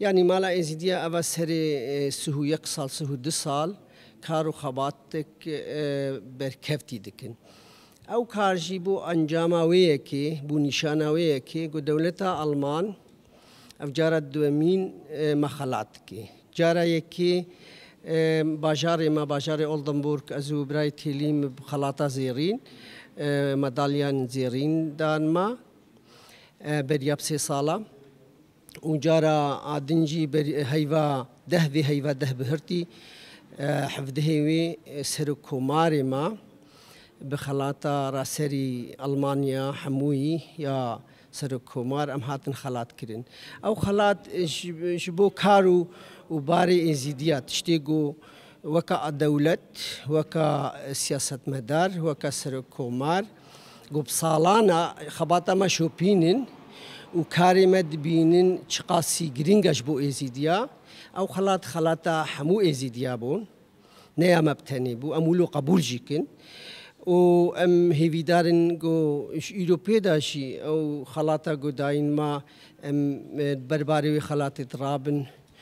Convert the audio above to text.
يعني مالا ازيديا اوا سري آه، سهو يقصال سهو دسال كارو خباتك آه، بركفتي دكن او كارجي بو انجاما ويكي بو نشانا ويكي که دولتا آلمان او جارا دومین آه، مخلات که جارا یکی باجار ما باجار اولدنبورگ ازو براي تيليم تیلیم زيرين مداليان زيرين دان ما برياب سي صالة وجارا آدنجي هيفا دهبي هيفا دهب هرتي آه، حفده وي سركو ماري ما بخلاطة راسري ألمانيا حموي يا سركو مار أم هاتن خلاط كرين أو خلاط شبو كارو وباري إنزيديات شتيجو وكا دولة وكا سياسة مدار وكا سركو مار قبصالانا خباطة ما شوبينين و کارێمە دبینن چ قاسی گرنگەش بۆ ئێزیدیا ئەو خەڵات خەڵاتە هەموو ئێزیدیا بوون نەیامە بتەنێ بوو ئەمولۆ قبولژیکن و ئەم هێویدارن گۆ ئیرۆپێداشی ئەو خەڵاتە گۆداینما بەربارەوەی خەڵاتی درابن